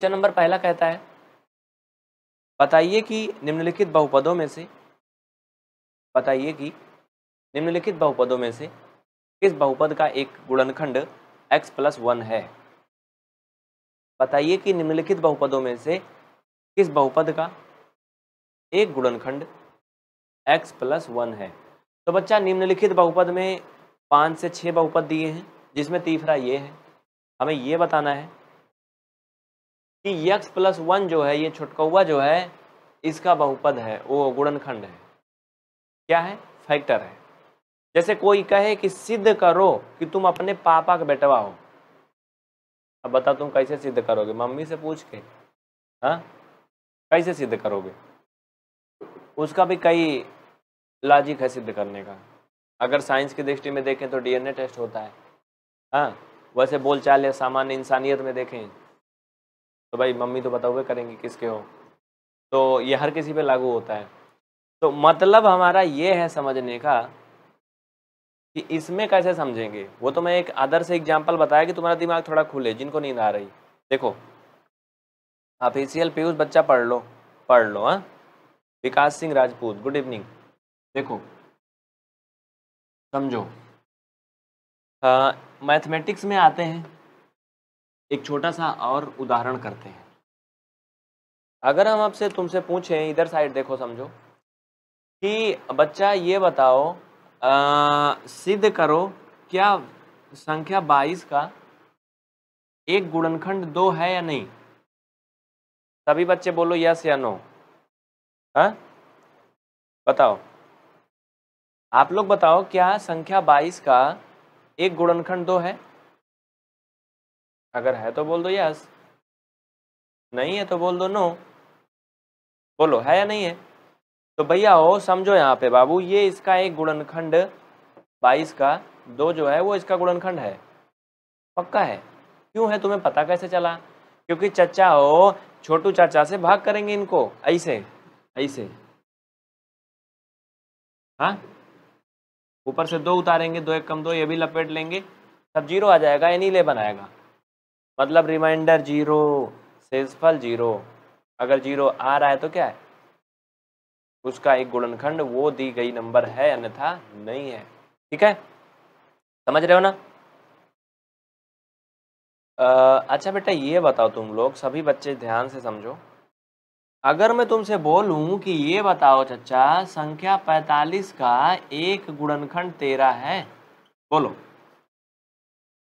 Question number पहला कहता है बताइए कि निम्नलिखित बहुपदों में से बताइए कि निम्नलिखित बहुपदों में से किस बहुपद का एक गुणनखंड x प्लस वन है बताइए कि निम्नलिखित बहुपदों में से किस बहुपद का एक गुणनखंड x प्लस वन है तो बच्चा निम्नलिखित बहुपद में पाँच से छः बहुपद दिए हैं जिसमें तीसरा ये है हमें ये बताना है कि यक्स प्लस वन जो है ये छुटकौवा जो है इसका बहुपद है वो गुणनखंड है क्या है फैक्टर है जैसे कोई कहे कि सिद्ध करो कि तुम अपने पापा का बेटवा हो अब बता तुम कैसे सिद्ध करोगे मम्मी से पूछ के हाँ कैसे सिद्ध करोगे उसका भी कई लॉजिक है सिद्ध करने का अगर साइंस की दृष्टि में देखें तो डीएनए टेस्ट होता है हाँ वैसे बोलचाल या सामान्य इंसानियत में देखें तो भाई मम्मी तो बताओगे करेंगे किसके हो तो ये हर किसी पे लागू होता है तो मतलब हमारा ये है समझने का कि इसमें कैसे समझेंगे वो तो मैं एक आदर्श एग्जाम्पल बताया कि तुम्हारा दिमाग थोड़ा खुले जिनको नींद आ रही देखो ऑफिशियल पीयूष बच्चा पढ़ लो पढ़ लो हाँ विकास सिंह राजपूत गुड इवनिंग देखो समझो मैथमेटिक्स में आते हैं एक छोटा सा और उदाहरण करते हैं अगर हम आपसे तुमसे पूछें इधर साइड देखो समझो कि बच्चा ये बताओ आ, सिद्ध करो क्या संख्या बाईस का एक गुणनखंड दो है या नहीं सभी बच्चे बोलो यस या नो हाँ बताओ आप लोग बताओ क्या संख्या बाईस का एक गुणनखंड दो है अगर है तो बोल दो यस नहीं है तो बोल दो नो बोलो है या नहीं है तो भैया हो समझो यहाँ पे बाबू ये इसका एक गुणनखंड बाईस का दो जो है वो इसका गुणनखंड है पक्का है क्यों है तुम्हें पता कैसे चला क्योंकि चचा हो छोटू चाचा से भाग करेंगे इनको ऐसे ऐसे हाँ ऊपर से दो उतारेंगे दो एक कम दो ये भी लपेट लेंगे सब जीरो आ जाएगा एन ले बनाएगा मतलब रिमाइंडर जीरो सेल्सफल जीरो अगर जीरो आ रहा है तो क्या है उसका एक गुणनखंड वो दी गई नंबर है अन्यथा नहीं है ठीक है समझ रहे हो ना आ, अच्छा बेटा ये बताओ तुम लोग सभी बच्चे ध्यान से समझो अगर मैं तुमसे बोलूं कि ये बताओ चचा संख्या 45 का एक गुणनखंड तेरह है बोलो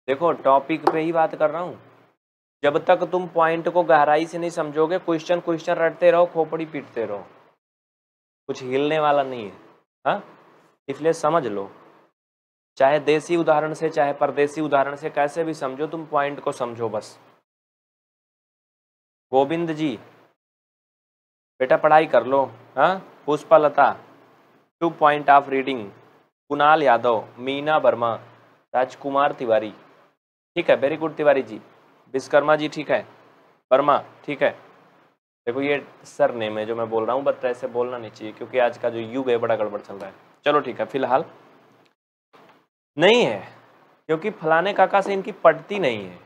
देखो टॉपिक पे ही बात कर रहा हूँ जब तक तुम पॉइंट को गहराई से नहीं समझोगे क्वेश्चन क्वेश्चन रटते रहो खोपड़ी पीटते रहो कुछ हिलने वाला नहीं है हाँ इसलिए समझ लो चाहे देसी उदाहरण से चाहे परदेसी उदाहरण से कैसे भी समझो तुम पॉइंट को समझो बस गोविंद जी बेटा पढ़ाई कर लो हाँ Lata two point of reading Kunal Yadav Meena Verma Rajkumar Tiwari ठीक है वेरी गुड तिवारी जी विश्वकर्मा जी ठीक है वर्मा ठीक है देखो ये सर नेम है जो मैं बोल रहा हूँ बट ऐसे बोलना नहीं चाहिए क्योंकि आज का जो युग है बड़ा गड़बड़ चल रहा है चलो ठीक है फिलहाल नहीं है क्योंकि फलाने काका से इनकी पटती नहीं है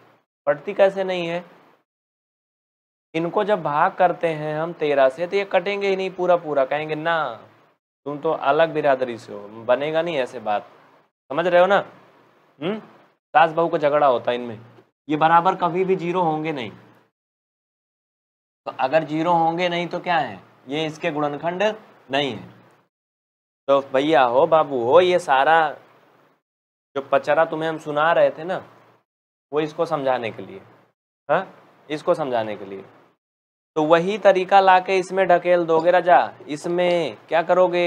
पटती कैसे नहीं है इनको जब भाग करते हैं हम तेरह से तो ये कटेंगे ही नहीं पूरा पूरा कहेंगे ना तुम तो अलग बिरादरी से हो बनेगा नहीं ऐसे बात समझ रहे हो ना हम्म सास बहू का झगड़ा होता है इनमें ये बराबर कभी भी जीरो होंगे नहीं तो अगर जीरो होंगे नहीं तो क्या है ये इसके गुणनखंड नहीं है तो भैया हो बाबू हो ये सारा जो पचरा तुम्हें हम सुना रहे थे ना वो इसको समझाने के लिए हाँ इसको समझाने के लिए तो वही तरीका लाके इसमें ढकेल दोगे राजा इसमें क्या करोगे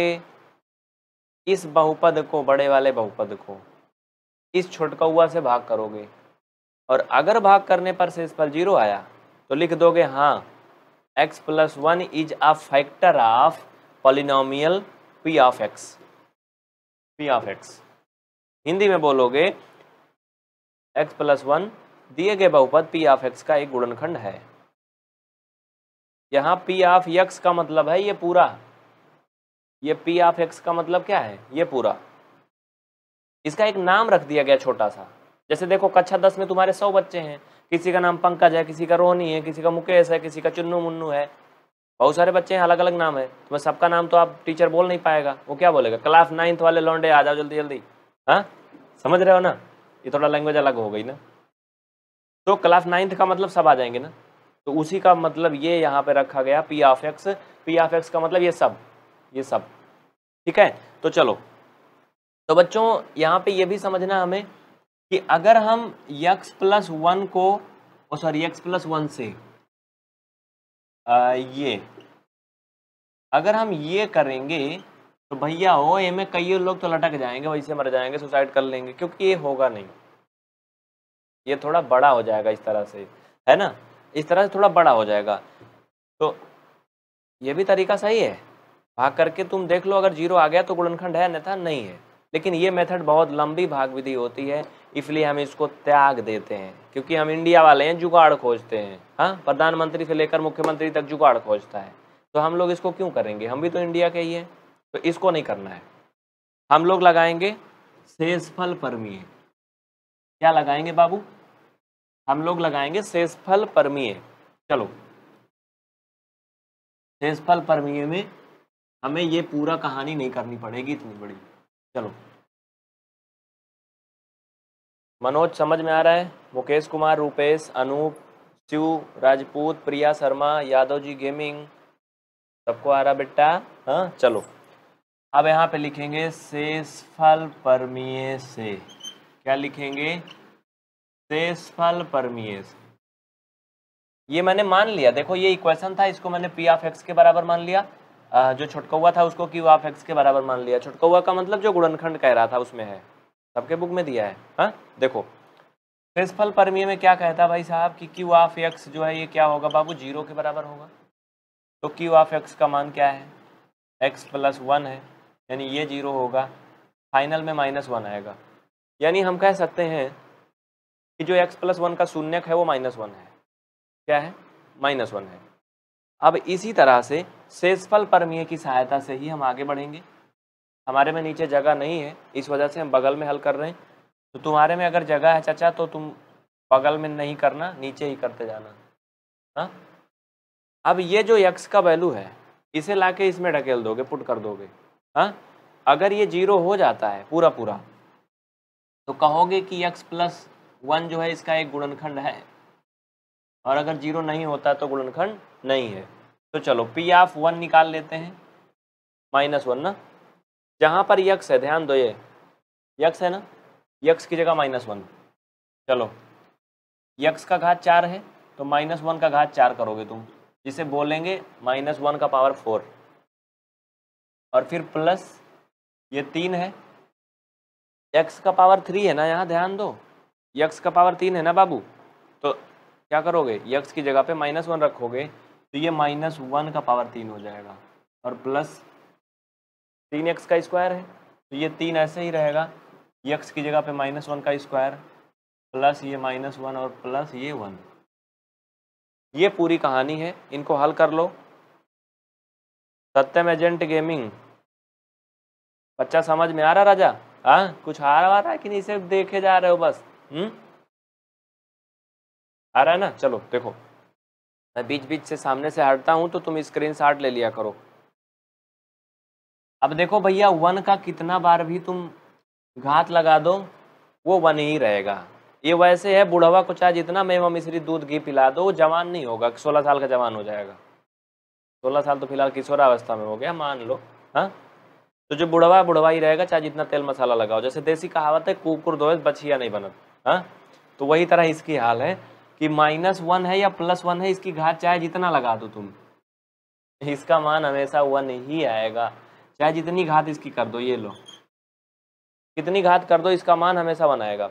इस बहुपद को बड़े वाले बहुपद को इस छुटकौआ से भाग करोगे और अगर भाग करने पर शेषफल जीरो आया तो लिख दोगे हाँ X plus one is a factor of polynomial P of x P of X Hindi में बोलोगे एक्स प्लस वन दिए गए बहुपद पी ऑफ एक्स का एक गुणनखंड है यहाँ पी ऑफ एक्स का मतलब है ये पूरा ये पी ऑफ एक्स का मतलब क्या है ये पूरा इसका एक नाम रख दिया गया छोटा सा जैसे देखो कक्षा दस में तुम्हारे सौ बच्चे हैं किसी का नाम पंकज है किसी का रोनी है किसी का मुकेश है किसी का चुन्नू मुन्नू है बहुत सारे बच्चे हैं अलग अलग नाम है तुम्हें सबका नाम तो आप टीचर बोल नहीं पाएगा वो क्या बोलेगा क्लास नाइन्थ वाले लौंडे आ जाओ जल्दी जल्दी हाँ समझ रहे हो ना ये थोड़ा लैंग्वेज अलग हो गई ना तो क्लास नाइन्थ का मतलब सब आ जाएंगे ना तो उसी का मतलब ये यहाँ पे रखा गया P of x P of x का मतलब ये सब ये सब ठीक है तो चलो तो बच्चों यहाँ पे ये भी समझना हमें कि अगर हम यक्स प्लस वन को सॉरी यक्स प्लस वन से आ, ये अगर हम ये करेंगे तो भैया हो ये में कई लोग तो लटक जाएंगे वहीं से मर जाएंगे सुसाइड कर लेंगे क्योंकि ये होगा नहीं ये थोड़ा बड़ा हो जाएगा इस तरह से है ना इस तरह से थोड़ा बड़ा हो जाएगा तो ये भी तरीका सही है भाग करके तुम देख लो अगर जीरो आ गया तो गुड़नखंड है अन्यथा नहीं है लेकिन ये मेथड बहुत लंबी भाग विधि होती है इसलिए हम इसको त्याग देते हैं क्योंकि हम इंडिया वाले हैं जुगाड़ खोजते हैं हाँ प्रधानमंत्री से लेकर मुख्यमंत्री तक जुगाड़ खोजता है तो हम लोग इसको क्यों करेंगे हम भी तो इंडिया के ही हैं तो इसको नहीं करना है हम लोग लगाएंगे शेषफल परमीय क्या लगाएंगे बाबू हम लोग लगाएंगे शेषफल परमीय चलो शेषफल परमीय में हमें ये पूरा कहानी नहीं करनी पड़ेगी इतनी बड़ी चलो मनोज समझ में आ रहा है मुकेश कुमार रूपेश अनूप शिव राजपूत प्रिया शर्मा यादव जी गेमिंग सबको आ रहा बेटा हाँ चलो अब यहाँ पे लिखेंगे शेषफल परमीय से क्या लिखेंगे शेषफल परमीय से ये मैंने मान लिया देखो ये इक्वेशन था इसको मैंने पी ऑफ एक्स के बराबर मान लिया जो छुटकौवा था उसको क्यू ऑफ एक्स के बराबर मान लिया छुटका का मतलब जो गुणनखंड कह रहा था उसमें है सबके बुक में दिया है हाँ देखो प्रिंसिपल परमीय में क्या कहता भाई साहब कि क्यू ऑफ एक्स जो है ये क्या होगा बाबू जीरो के बराबर होगा तो क्यू ऑफ एक्स का मान क्या है एक्स प्लस वन है यानी ये जीरो होगा फाइनल में माइनस वन आएगा यानी हम कह सकते हैं कि जो एक्स प्लस वन का शून्यक है वो माइनस वन है क्या है माइनस वन है अब इसी तरह से सेसफल परमीय की सहायता से ही हम आगे बढ़ेंगे हमारे में नीचे जगह नहीं है इस वजह से हम बगल में हल कर रहे हैं तो तुम्हारे में अगर जगह है चाचा तो तुम बगल में नहीं करना नीचे ही करते जाना हाँ अब ये जो यक्स का वैल्यू है इसे ला इसमें ढकेल दोगे पुट कर दोगे हाँ अगर ये जीरो हो जाता है पूरा पूरा तो कहोगे कि यक्स प्लस वन जो है इसका एक गुणनखंड है और अगर जीरो नहीं होता तो गुणनखंड नहीं है तो चलो पी एफ वन निकाल लेते हैं माइनस वन ना जहाँ पर यक्स है ध्यान दो ये यक्स है ना यक्स की जगह माइनस वन चलो यक्स का घात चार है तो माइनस वन का घात चार करोगे तुम जिसे बोलेंगे माइनस वन का पावर फोर और फिर प्लस ये तीन है एक्स का पावर थ्री है ना यहाँ ध्यान दो यक्स का पावर तीन है ना बाबू तो क्या करोगे यक्स की जगह पे माइनस वन रखोगे तो ये माइनस वन का पावर तीन हो जाएगा और प्लस तीन एक्स का स्क्वायर है तो ये तीन ऐसे ही रहेगा यक्स की जगह पे माइनस वन का स्क्वायर प्लस ये माइनस वन और प्लस ये वन ये पूरी कहानी है इनको हल कर लो सत्यम एजेंट गेमिंग बच्चा समझ में आ रहा राजा हाँ कुछ आ रहा आ रहा है कि नहीं सिर्फ देखे जा रहे हो बस हम्म आ रहा है ना चलो देखो मैं बीच बीच से सामने से हटता हूँ तो तुम स्क्रीन शॉट ले लिया करो अब देखो भैया वन का कितना बार भी तुम घात लगा दो वो वन ही रहेगा ये वैसे है बुढ़वा को चाहे जितना मैं मिश्री दूध घी पिला दो वो जवान नहीं होगा सोलह साल का जवान हो जाएगा सोलह साल तो फिलहाल किशोरावस्था में हो गया मान लो हाँ तो जो बुढ़वा बुढ़वा ही रहेगा चाहे जितना तेल मसाला लगाओ जैसे देसी कहावत है कुकुर दो बछिया नहीं बनत हाँ तो वही तरह इसकी हाल है कि माइनस वन है या प्लस वन है इसकी घात चाहे जितना लगा दो तुम इसका मान हमेशा वन ही आएगा चाहे जितनी घात इसकी कर दो ये लो कितनी घात कर दो इसका मान हमेशा वन आएगा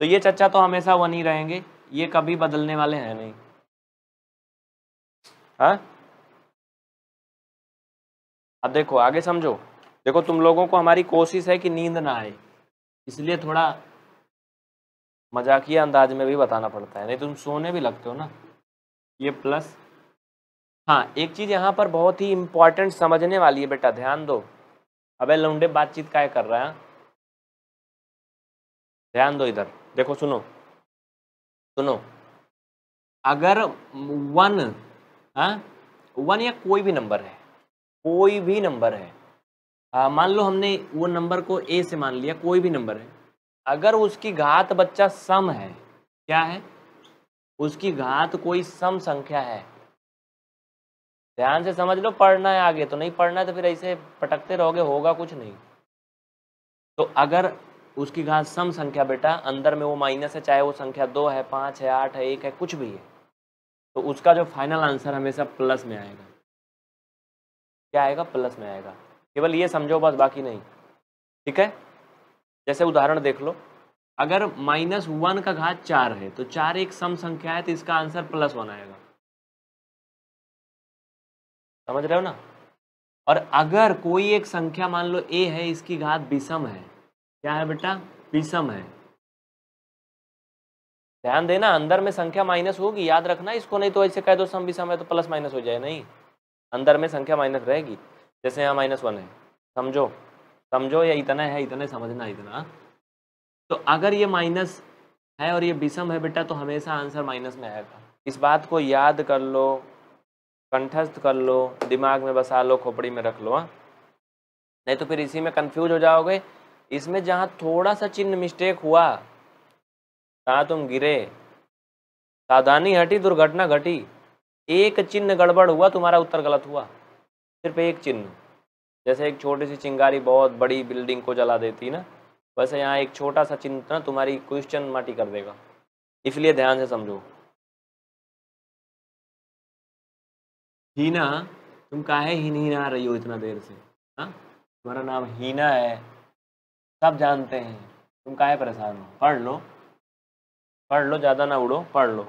तो ये चचा तो हमेशा वन ही रहेंगे ये कभी बदलने वाले हैं नहीं हा? अब देखो आगे समझो देखो तुम लोगों को हमारी कोशिश है कि नींद ना आए इसलिए थोड़ा मजाकिया अंदाज में भी बताना पड़ता है नहीं तो तुम सोने भी लगते हो ना ये प्लस हाँ एक चीज़ यहाँ पर बहुत ही इम्पॉर्टेंट समझने वाली है बेटा ध्यान दो अबे लौंडे बातचीत का कर रहा है हाँ? ध्यान दो इधर देखो सुनो सुनो अगर वन हाँ वन या कोई भी नंबर है कोई भी नंबर है हाँ, मान लो हमने वो नंबर को ए से मान लिया कोई भी नंबर है अगर उसकी घात बच्चा सम है क्या है उसकी घात कोई सम संख्या है ध्यान से समझ लो पढ़ना है आगे तो नहीं पढ़ना है तो फिर ऐसे पटकते रहोगे होगा कुछ नहीं तो अगर उसकी घात सम संख्या बेटा अंदर में वो माइनस है चाहे वो संख्या दो है पाँच है आठ है एक है कुछ भी है तो उसका जो फाइनल आंसर हमेशा प्लस में आएगा क्या आएगा प्लस में आएगा केवल ये समझो बस बाकी नहीं ठीक है जैसे उदाहरण देख लो अगर माइनस वन का घात चार है तो चार एक सम संख्या है तो इसका आंसर प्लस वन आएगा समझ रहे हो ना और अगर कोई एक संख्या मान लो ए है इसकी घात विषम है क्या है बेटा विषम है ध्यान देना अंदर में संख्या माइनस होगी याद रखना इसको नहीं तो ऐसे कह दो सम विषम है तो प्लस माइनस हो जाए नहीं अंदर में संख्या माइनस रहेगी जैसे यहाँ माइनस वन है समझो समझो ये इतना है इतना समझना इतना तो अगर ये माइनस है और ये विषम है बेटा तो हमेशा आंसर माइनस में आएगा इस बात को याद कर लो कंठस्थ कर लो दिमाग में बसा लो खोपड़ी में रख लो हाँ नहीं तो फिर इसी में कंफ्यूज हो जाओगे इसमें जहाँ थोड़ा सा चिन्ह मिस्टेक हुआ कहाँ तुम गिरे सावधानी हटी दुर्घटना घटी एक चिन्ह गड़बड़ हुआ तुम्हारा उत्तर गलत हुआ सिर्फ एक चिन्ह जैसे एक छोटी सी चिंगारी बहुत बड़ी बिल्डिंग को जला देती है ना वैसे यहाँ एक छोटा सा चिंतन तुम्हारी क्वेश्चन माटी कर देगा इसलिए ध्यान से समझो हीना तुम काहे नहीं आ रही हो इतना देर से हाँ तुम्हारा नाम हीना है सब जानते हैं तुम काहे परेशान हो पढ़ लो पढ़ लो ज़्यादा ना उड़ो पढ़ लो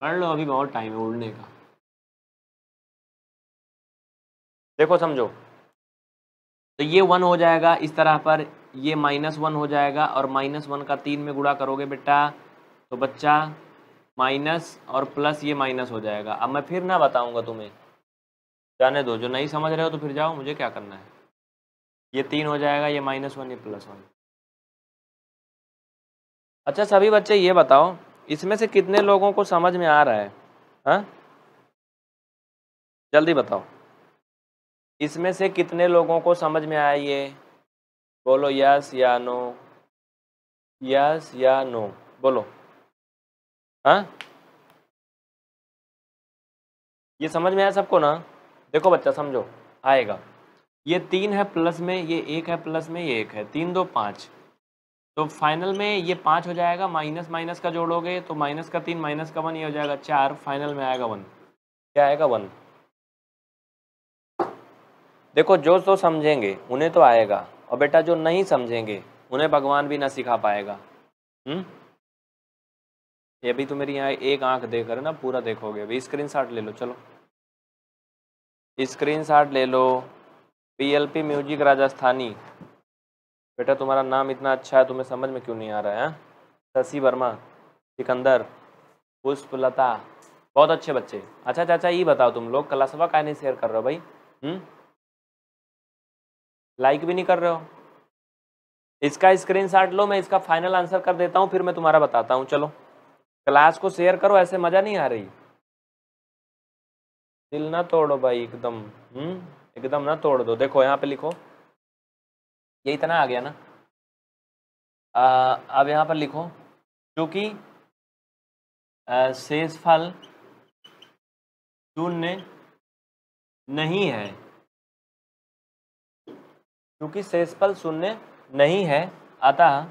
पढ़ लो अभी बहुत टाइम है उड़ने का देखो समझो तो ये वन हो जाएगा इस तरह पर ये माइनस वन हो जाएगा और माइनस वन का तीन में गुड़ा करोगे बेटा तो बच्चा माइनस और प्लस ये माइनस हो जाएगा अब मैं फिर ना बताऊंगा तुम्हें जाने दो जो नहीं समझ रहे हो तो फिर जाओ मुझे क्या करना है ये तीन हो जाएगा ये माइनस वन ये प्लस वन अच्छा सभी बच्चे ये बताओ इसमें से कितने लोगों को समझ में आ रहा है हा? जल्दी बताओ इसमें से कितने लोगों को समझ में आया ये बोलो यस या नो यस या नो बोलो हाँ ये समझ में आया सबको ना देखो बच्चा समझो आएगा ये तीन है प्लस में ये एक है प्लस में ये एक है तीन दो पाँच तो फाइनल में ये पाँच हो जाएगा माइनस माइनस का जोड़ोगे तो माइनस का तीन माइनस का वन ये हो जाएगा चार फाइनल में आएगा वन क्या आएगा वन देखो जो तो समझेंगे उन्हें तो आएगा और बेटा जो नहीं समझेंगे उन्हें भगवान भी ना सिखा पाएगा हम्म ये भी तो मेरी यहाँ एक आंख देख रहे ना पूरा देखोगे अभी स्क्रीन शॉट ले लो चलो स्क्रीन शॉट ले लो पी म्यूजिक राजस्थानी बेटा तुम्हारा नाम इतना अच्छा है तुम्हें समझ में क्यों नहीं आ रहा है हाँ? शशि वर्मा सिकंदर पुष्पलता बहुत अच्छे बच्चे अच्छा चाचा ये बताओ तुम लोग क्लासवा का नहीं शेयर कर रहे हो भाई हुँ? हम्म? लाइक भी नहीं कर रहे हो इसका स्क्रीन शॉट लो मैं इसका फाइनल आंसर कर देता हूँ फिर मैं तुम्हारा बताता हूँ चलो क्लास को शेयर करो ऐसे मज़ा नहीं आ रही दिल ना तोड़ो भाई एकदम हम्म? एकदम ना तोड़ दो देखो यहाँ पे लिखो ये इतना आ गया ना आ, अब यहाँ पर लिखो क्योंकि शेषफल शून्य नहीं है क्योंकि शेषफल शून्य नहीं है अतः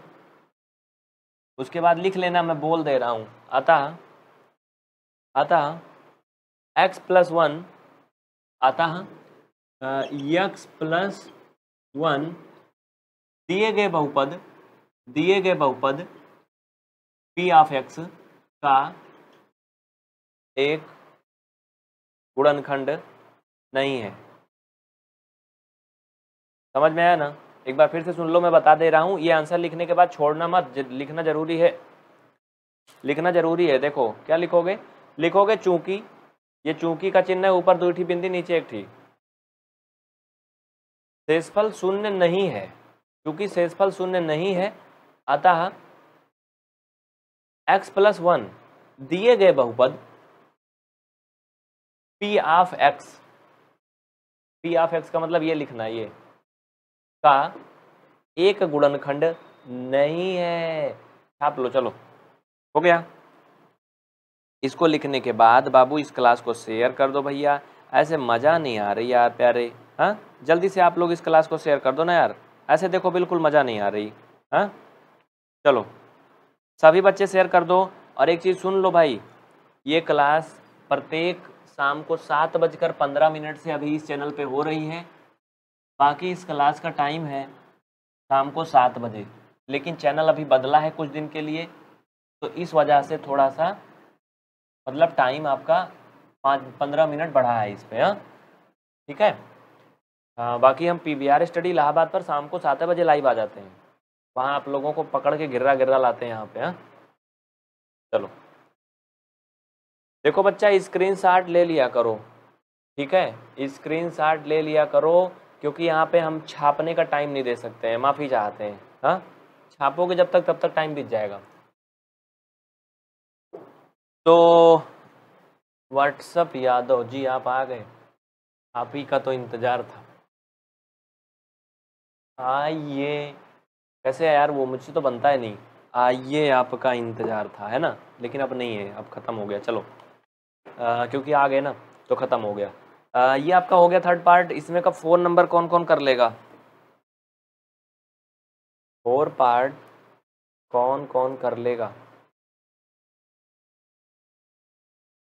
उसके बाद लिख लेना मैं बोल दे रहा हूँ अतः अतः x प्लस वन अतः यक्स प्लस वन दिए गए बहुपद दिए गए बहुपद p ऑफ x का एक गुणनखंड नहीं है समझ में आया ना एक बार फिर से सुन लो मैं बता दे रहा हूँ ये आंसर लिखने के बाद छोड़ना मत लिखना जरूरी है लिखना जरूरी है देखो क्या लिखोगे लिखोगे चूंकी ये चूंकी का चिन्ह है ऊपर दो ठी बिंदी नीचे एक ठी शेषफल शून्य नहीं है क्योंकि शेषफल शून्य नहीं है अतः x प्लस वन दिए गए बहुपद p of x P of x का मतलब ये लिखना ये का एक गुणनखंड नहीं है छाप लो चलो हो गया इसको लिखने के बाद बाबू इस क्लास को शेयर कर दो भैया ऐसे मज़ा नहीं आ रही यार प्यारे हाँ जल्दी से आप लोग इस क्लास को शेयर कर दो ना यार ऐसे देखो बिल्कुल मज़ा नहीं आ रही हाँ चलो सभी बच्चे शेयर कर दो और एक चीज़ सुन लो भाई ये क्लास प्रत्येक शाम को सात बजकर पंद्रह मिनट से अभी इस चैनल पे हो रही है बाकी इस क्लास का टाइम है शाम को सात बजे लेकिन चैनल अभी बदला है कुछ दिन के लिए तो इस वजह से थोड़ा सा मतलब टाइम आपका पाँच पंद्रह मिनट बढ़ा है इस पर हाँ ठीक है आ, हाँ, बाकी हम P V R study Allahabad पर शाम को सात बजे लाइव आ जाते हैं वहाँ आप लोगों को पकड़ के गिर्रा गिर्रा लाते हैं यहाँ पे हाँ चलो देखो बच्चा स्क्रीन ले लिया करो ठीक है स्क्रीन ले लिया करो क्योंकि यहाँ पे हम छापने का टाइम नहीं दे सकते हैं माफ़ी चाहते हैं हाँ छापोगे जब तक तब तक टाइम बीत जाएगा तो व्हाट्सअप यादव जी आप आ गए आप ही का तो इंतज़ार था आइए कैसे है यार वो मुझसे तो बनता है नहीं आइए आपका इंतज़ार था है ना लेकिन अब नहीं है अब ख़त्म हो गया चलो आ, क्योंकि आ गए ना तो ख़त्म हो गया आ, ये आपका हो गया थर्ड पार्ट इसमें का फोन नंबर कौन कौन कर लेगा फोर पार्ट कौन कौन कर लेगा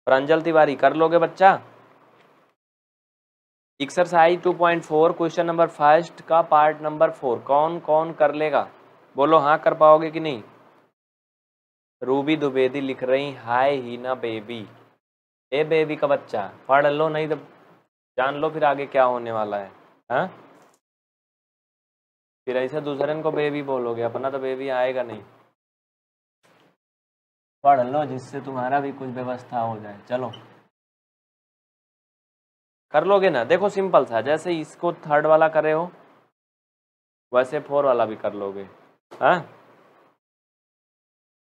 प्रांजल तिवारी कर लोगे बच्चा exercise two point four question number first का पार्ट नंबर फोर कौन कौन कर लेगा बोलो हाँ कर पाओगे कि नहीं रूबी द्विवेदी लिख रही हाय हीना बेबी ए बेबी का बच्चा पढ़ लो नहीं तो जान लो फिर आगे क्या होने वाला है हा? फिर ऐसे दूसरे को बेबी बोलोगे अपना तो बेबी आएगा नहीं पढ़ लो जिससे तुम्हारा भी कुछ व्यवस्था हो जाए चलो कर लोगे ना देखो सिंपल सा जैसे इसको थर्ड वाला करे हो वैसे फोर वाला भी कर लोगे हा?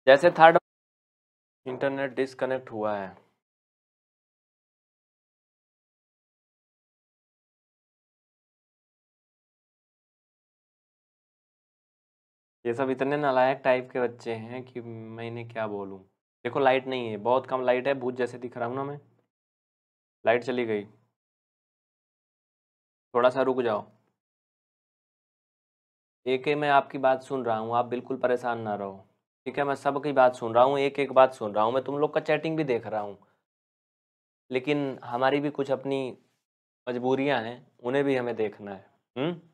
जैसे थर्ड इंटरनेट डिस्कनेक्ट हुआ है ये सब इतने नालायक टाइप के बच्चे हैं कि मैं इन्हें क्या बोलूँ देखो लाइट नहीं है बहुत कम लाइट है भूत जैसे दिख रहा हूँ ना मैं लाइट चली गई थोड़ा सा रुक जाओ एक मैं आपकी बात सुन रहा हूँ आप बिल्कुल परेशान ना रहो ठीक है मैं सबकी बात सुन रहा हूँ एक एक बात सुन रहा हूँ मैं तुम लोग का चैटिंग भी देख रहा हूँ लेकिन हमारी भी कुछ अपनी मजबूरियाँ हैं उन्हें भी हमें देखना है हुँ?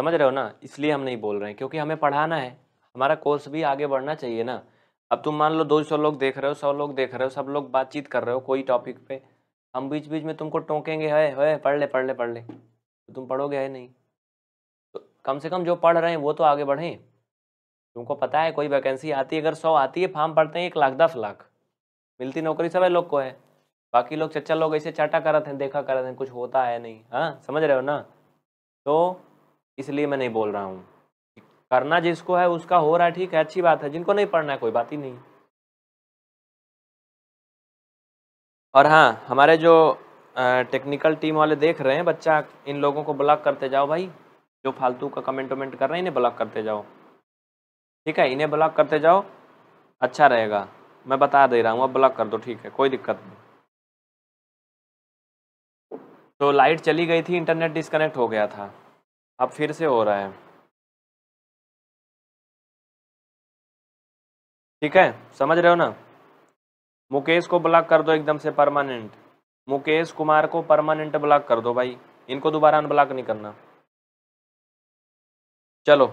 समझ रहे हो ना इसलिए हम नहीं बोल रहे हैं क्योंकि हमें पढ़ाना है हमारा कोर्स भी आगे बढ़ना चाहिए ना अब तुम मान लो दो सौ लोग देख रहे हो सौ लोग देख रहे हो सब लोग बातचीत कर रहे हो कोई टॉपिक पे हम बीच बीच में तुमको टोकेंगे है है पढ़ ले पढ़ ले पढ़ ले तो तुम पढ़ोगे है नहीं तो कम से कम जो पढ़ रहे हैं वो तो आगे बढ़ें तुमको पता है कोई वैकेंसी आती है अगर सौ आती है फार्म पढ़ते हैं एक लाख दस लाख मिलती नौकरी सब लोग को है बाकी लोग चच्चा लोग ऐसे चाटा करते हैं देखा करते हैं कुछ होता है नहीं हाँ समझ रहे हो ना तो इसलिए मैं नहीं बोल रहा हूँ करना जिसको है उसका हो रहा है ठीक है अच्छी बात है जिनको नहीं पढ़ना है कोई बात ही नहीं और हाँ हमारे जो टेक्निकल टीम वाले देख रहे हैं बच्चा इन लोगों को ब्लॉक करते जाओ भाई जो फालतू का कमेंट वमेंट कर रहे हैं इन्हें ब्लॉक करते जाओ ठीक है इन्हें ब्लॉक करते जाओ अच्छा रहेगा मैं बता दे रहा हूँ अब ब्लॉक कर दो ठीक है कोई दिक्कत नहीं तो लाइट चली गई थी इंटरनेट डिस्कनेक्ट हो गया था अब फिर से हो रहा है ठीक है समझ रहे हो ना मुकेश को ब्लॉक कर दो एकदम से परमानेंट मुकेश कुमार को परमानेंट ब्लॉक कर दो भाई इनको दोबारा अनब्लॉक नहीं करना चलो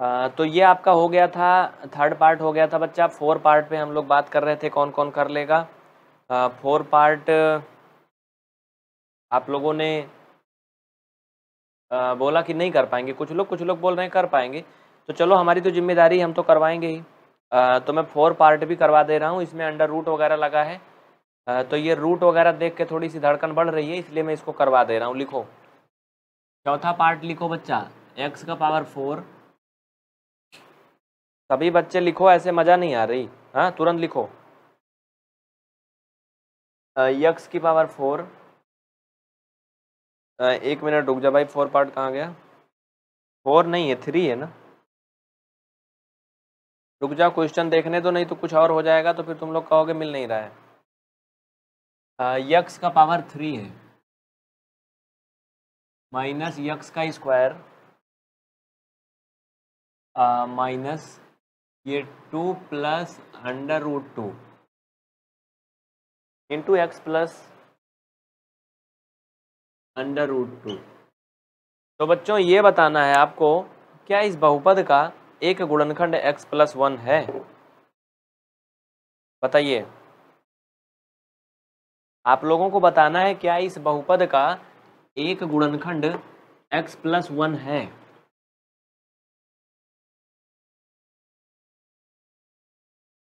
आ, तो ये आपका हो गया था थर्ड पार्ट हो गया था बच्चा फोर पार्ट पे हम लोग बात कर रहे थे कौन कौन कर लेगा आ, फोर पार्ट आप लोगों ने आ, बोला कि नहीं कर पाएंगे कुछ लोग कुछ लोग बोल रहे हैं कर पाएंगे तो चलो हमारी तो जिम्मेदारी हम तो करवाएंगे ही आ, तो मैं फोर पार्ट भी करवा दे रहा हूँ इसमें अंडर रूट वगैरह लगा है आ, तो ये रूट वगैरह देख के थोड़ी सी धड़कन बढ़ रही है इसलिए मैं इसको करवा दे रहा हूँ लिखो चौथा पार्ट लिखो बच्चा एक्स का पावर फोर सभी बच्चे लिखो ऐसे मज़ा नहीं आ रही हाँ तुरंत लिखो यक्स की पावर फोर एक मिनट रुक जा भाई फोर पार्ट कहाँ गया फोर नहीं है थ्री है ना रुक जा क्वेश्चन देखने तो नहीं तो कुछ और हो जाएगा तो फिर तुम लोग कहोगे मिल नहीं रहा है यक्स का पावर थ्री है माइनस यक्स का स्क्वायर माइनस ये two plus under root two into x plus under root two तो बच्चों ये बताना है आपको क्या इस बहुपद का एक गुणनखंड x प्लस वन है बताइए आप लोगों को बताना है क्या इस बहुपद का एक गुणनखंड x प्लस वन है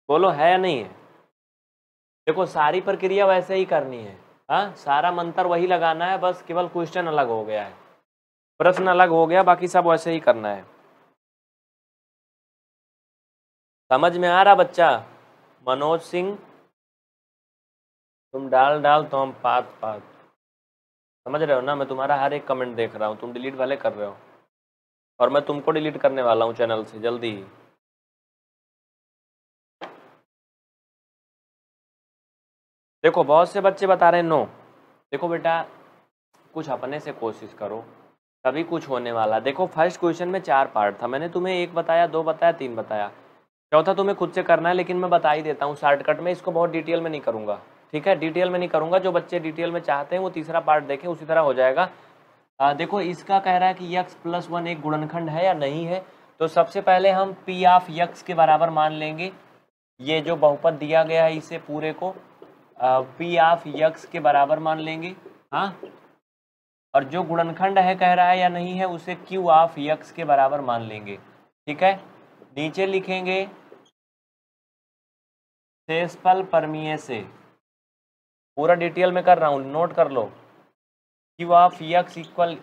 बोलो है या नहीं है देखो सारी प्रक्रिया वैसे ही करनी है हाँ सारा मंत्र वही लगाना है बस केवल क्वेश्चन अलग हो गया है प्रश्न अलग हो गया बाकी सब वैसे ही करना है समझ में आ रहा बच्चा मनोज सिंह तुम डाल डाल तो हम पात पात समझ रहे हो ना मैं तुम्हारा हर एक कमेंट देख रहा हूँ तुम डिलीट वाले कर रहे हो और मैं तुमको डिलीट करने वाला हूँ चैनल से जल्दी ही देखो बहुत से बच्चे बता रहे हैं नो देखो बेटा कुछ अपने से कोशिश करो तभी कुछ होने वाला देखो फर्स्ट क्वेश्चन में चार पार्ट था मैंने तुम्हें एक बताया दो बताया तीन बताया चौथा तुम्हें खुद से करना है लेकिन मैं बता ही देता हूँ शॉर्टकट में इसको बहुत डिटेल में नहीं करूँगा ठीक है डिटेल में नहीं करूँगा जो बच्चे डिटेल में चाहते हैं वो तीसरा पार्ट देखें उसी तरह हो जाएगा आ, देखो इसका कह रहा है कि यक्स प्लस वन एक गुणनखंड है या नहीं है तो सबसे पहले हम पी ऑफ यक्स के बराबर मान लेंगे ये जो बहुपत दिया गया है इसे पूरे को पी ऑफ यक्स के बराबर मान लेंगे हाँ और जो गुणनखंड है कह रहा है या नहीं है उसे क्यू ऑफ यक्स के बराबर मान लेंगे ठीक है नीचे लिखेंगे शेषफल परमीय से पूरा डिटेल में कर रहा हूँ नोट कर लो q of x equal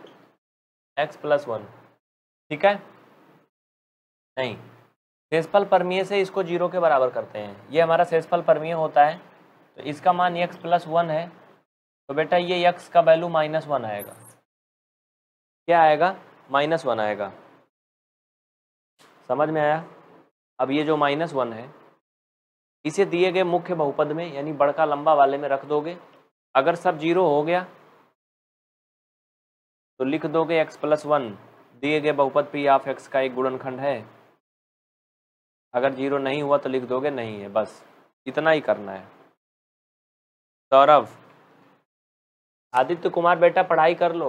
x plus one ठीक है नहीं सेसफल परमीय से इसको जीरो के बराबर करते हैं ये हमारा सेसफल परमीय होता है तो इसका मान एक प्लस वन है तो बेटा ये एक्स का वैल्यू माइनस वन आएगा क्या आएगा माइनस वन आएगा समझ में आया अब ये जो माइनस वन है इसे दिए गए मुख्य बहुपद में यानी बड़का लंबा वाले में रख दोगे अगर सब जीरो हो गया तो लिख दोगे एक्स प्लस वन दिए गए बहुपद पी ऑफ एक्स का एक गुणनखंड है अगर जीरो नहीं हुआ तो लिख दोगे नहीं है बस इतना ही करना है सौरभ आदित्य कुमार बेटा पढ़ाई कर लो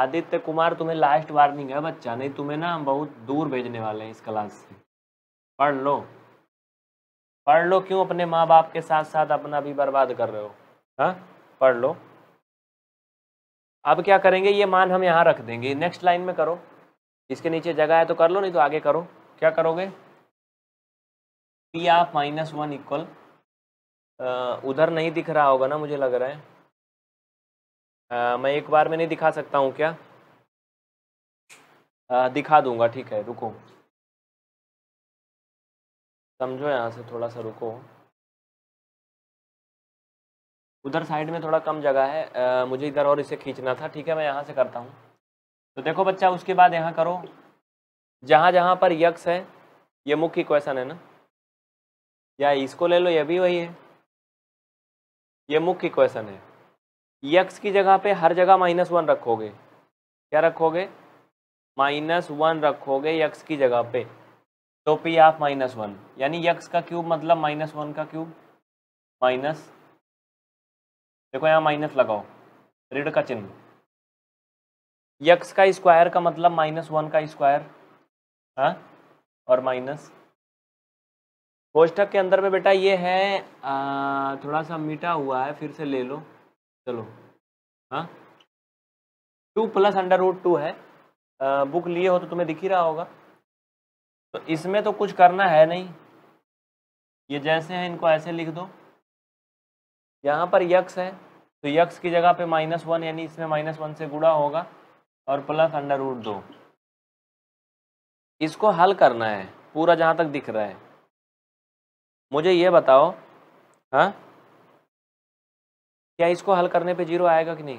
आदित्य कुमार तुम्हें लास्ट वार्निंग है बच्चा नहीं तुम्हें ना हम बहुत दूर भेजने वाले हैं इस क्लास से पढ़ लो पढ़ लो क्यों अपने माँ बाप के साथ साथ अपना भी बर्बाद कर रहे हो हाँ पढ़ लो अब क्या करेंगे ये मान हम यहाँ रख देंगे नेक्स्ट लाइन में करो इसके नीचे जगह है तो कर लो नहीं तो आगे करो क्या करोगे p of minus one equal उधर नहीं दिख रहा होगा ना मुझे लग रहा है आ, मैं एक बार में नहीं दिखा सकता हूँ क्या आ, दिखा दूंगा ठीक है रुको समझो यहाँ से थोड़ा सा रुको उधर साइड में थोड़ा कम जगह है आ, मुझे इधर और इसे खींचना था ठीक है मैं यहाँ से करता हूँ तो देखो बच्चा उसके बाद यहाँ करो जहाँ जहाँ पर यक्स है ये मुख्य क्वेश्चन है ना या इसको ले लो ये भी वही है ये मुख्य क्वेश्चन है यक्स की जगह पे हर जगह माइनस वन रखोगे क्या रखोगे माइनस वन रखोगे यक्स की जगह पे तो पी ऑफ माइनस वन यानी यक्स का क्यूब मतलब माइनस वन का क्यूब माइनस देखो यहाँ माइनस लगाओ ऋण का चिन्ह यक्स का स्क्वायर का मतलब माइनस वन का स्क्वायर हाँ और माइनस कोष्टक के अंदर में बेटा ये है आ, थोड़ा सा मीठा हुआ है फिर से ले लो चलो हाँ two plus under root two है आ, बुक लिए हो तो तुम्हें दिख ही रहा होगा तो इसमें तो कुछ करना है नहीं ये जैसे हैं इनको ऐसे लिख दो यहाँ पर यक्स है तो यक्स की जगह पे माइनस वन यानी इसमें माइनस वन से गुड़ा होगा और प्लस अंडर रूट दो इसको हल करना है पूरा जहाँ तक दिख रहा है मुझे ये बताओ हा? क्या इसको हल करने पे जीरो आएगा कि नहीं